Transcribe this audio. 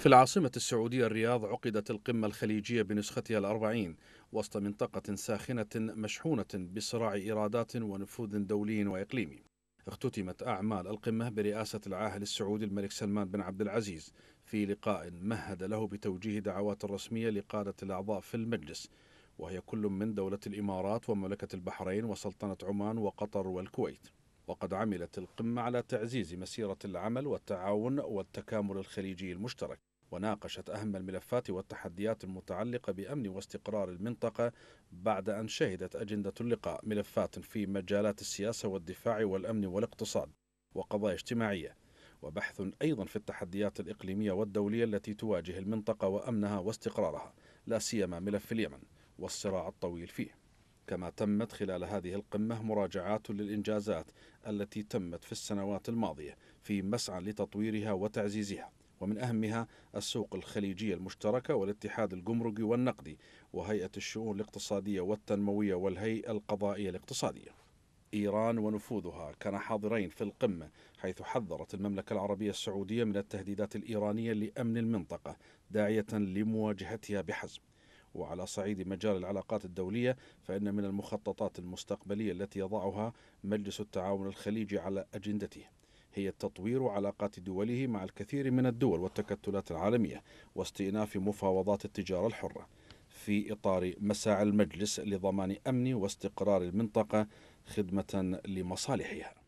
في العاصمة السعودية الرياض عقدت القمة الخليجية بنسختها الأربعين وسط منطقة ساخنة مشحونة بصراع إيرادات ونفوذ دولي وإقليمي اختتمت أعمال القمة برئاسة العاهل السعودي الملك سلمان بن عبد العزيز في لقاء مهد له بتوجيه دعوات رسمية لقادة الأعضاء في المجلس وهي كل من دولة الإمارات ومملكة البحرين وسلطنة عمان وقطر والكويت وقد عملت القمة على تعزيز مسيرة العمل والتعاون والتكامل الخليجي المشترك وناقشت أهم الملفات والتحديات المتعلقة بأمن واستقرار المنطقة بعد أن شهدت أجندة اللقاء ملفات في مجالات السياسة والدفاع والأمن والاقتصاد وقضايا اجتماعية وبحث أيضا في التحديات الإقليمية والدولية التي تواجه المنطقة وأمنها واستقرارها لا سيما ملف اليمن والصراع الطويل فيه كما تمت خلال هذه القمة مراجعات للإنجازات التي تمت في السنوات الماضية في مسعى لتطويرها وتعزيزها ومن أهمها السوق الخليجية المشتركة والاتحاد الجمركي والنقدي وهيئة الشؤون الاقتصادية والتنموية والهيئة القضائية الاقتصادية إيران ونفوذها كان حاضرين في القمة حيث حذرت المملكة العربية السعودية من التهديدات الإيرانية لأمن المنطقة داعية لمواجهتها بحزم وعلى صعيد مجال العلاقات الدولية فإن من المخططات المستقبلية التي يضعها مجلس التعاون الخليجي على أجندته هي تطوير علاقات دوله مع الكثير من الدول والتكتلات العالمية واستئناف مفاوضات التجارة الحرة في إطار مساعي المجلس لضمان أمن واستقرار المنطقة خدمة لمصالحها